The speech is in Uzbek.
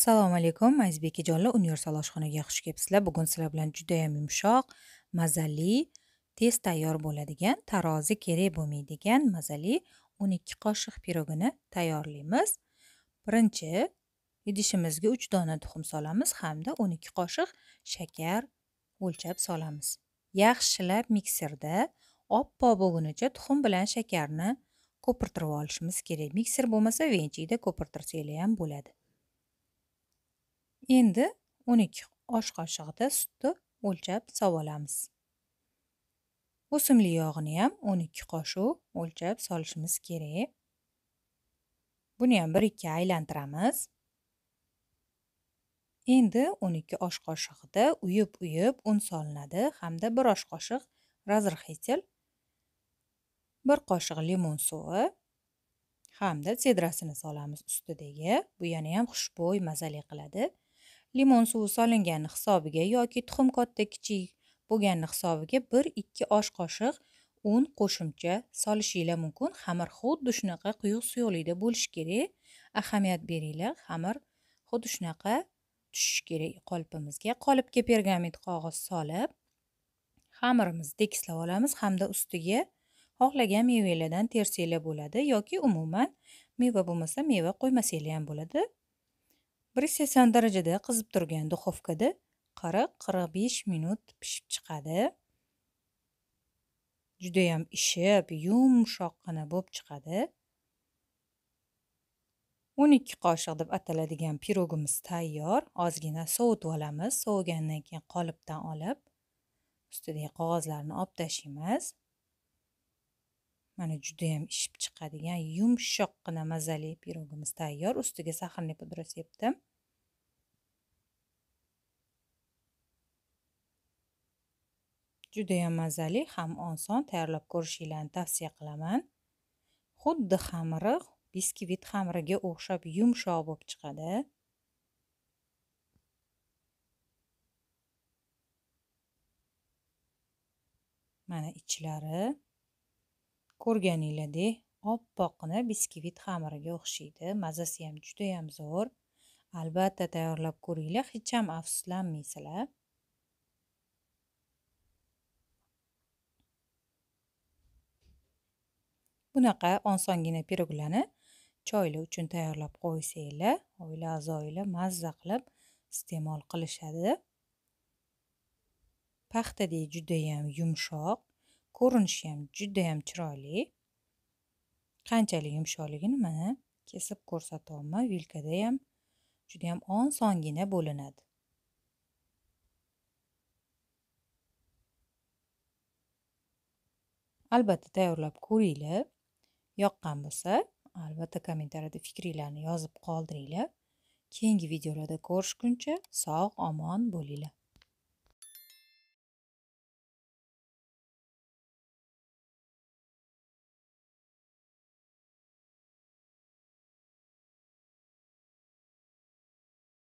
assalomu alaykum azizbek bekajonlar universal oshxonaga xush kelibsizlar bugun sizlar bilan judayam yumshoq mazali tez tayyor bo'ladigan tarozi kerak bo'lmaydigan mazali 12 qoshiq pirogini tayyorlaymiz birinchi idishimizga 3 dona tuxum solamiz hamda 12 qoshiq shakar o'lchab solamiz yaxshilab mikserda oppoq bo'lgunicha tuxum bilan shakarni ko'pirtirib olishimiz kerak mikser bo'lmasa venchikda ko'pirtirsanglar ham bo'ladi endi 12 osh qoshiqda sutni o'lchab solamiz o'simlik yog'ini ham 12 qoshiq o'lchab solishimiz kerak buni ham 1-2 aylantiramiz endi 12 osh qoshiqda uyib uyib un solinadi hamda 1 osh qoshiq razrxitel 1 qoshiq limon suvi hamda sedrasini solamiz ustidagi bu yana ham xushbo'y mazali qiladi limon suvi solingani hisobiga yoki tuxum katta kichik bo'lgani hisobiga 1-2 osh qoshiq un qo'shimcha solishinglar mumkin xamir xuddi shunaqa quyuq suyuqlikda bo'lishi kerak ahamiyat beringlar xamir xuddi shunaqa tushishi kerak qolipimizga qolipga pergament qog'oz solib xamirimizni tekislab olamiz hamda ustiga xohlagan mevalardan tersanglar bo'ladi yoki umuman meva bo'lmasa meva qo'ymasanglar ham bo'ladi 180 darajada qizib turgan duxovkada 40-45 minut pishib chiqadi. Juda ham ishib, yumshoqqina bo'lib chiqadi. 12 qoshiq deb ataladigan pirogimiz tayyor. Ozgina sovutib olamiz. Sovigandan keyin qolipdan olib, ustidagi qog'ozlarni olib tashlaymiz. mana judayam ishib chiqadigan yumshoqqina mazali pirogimiz tayyor ustiga saxinli pudra sepdim judayam mazali ham oson tayyorlab ko'rishinglarni tavsiya qilaman xuddi xamiri biskvit xamiriga o'xshab yumshoq bo'lib chiqadi mana ichlari ko'rganingizdek oppoqqina biskvit xamiriga o'xshaydi mazasi ham judayam zo'r albatta tayyorlab ko'ringlar hech ham afsuslanmaysizlar bunaqa osongina piroglarni choylar uchun tayyorlab qo'ysanglar oila a'zoyinglar mazza qilib iste'mol qilishadi paxtadek judayam yumshoq ko'rinishiyam ham chiroyli qanchalik yumshoqligini mana kesib ko'rsatyapman vilkada ham juda ham osongina bo'linadi albatta tayyorlab ko'ringlar yoqqan bo'lsa albatta kommentariyada fikringlarni yozib qoldiringlar keyingi videolarda ko'rishguncha sog' omon bo'linglar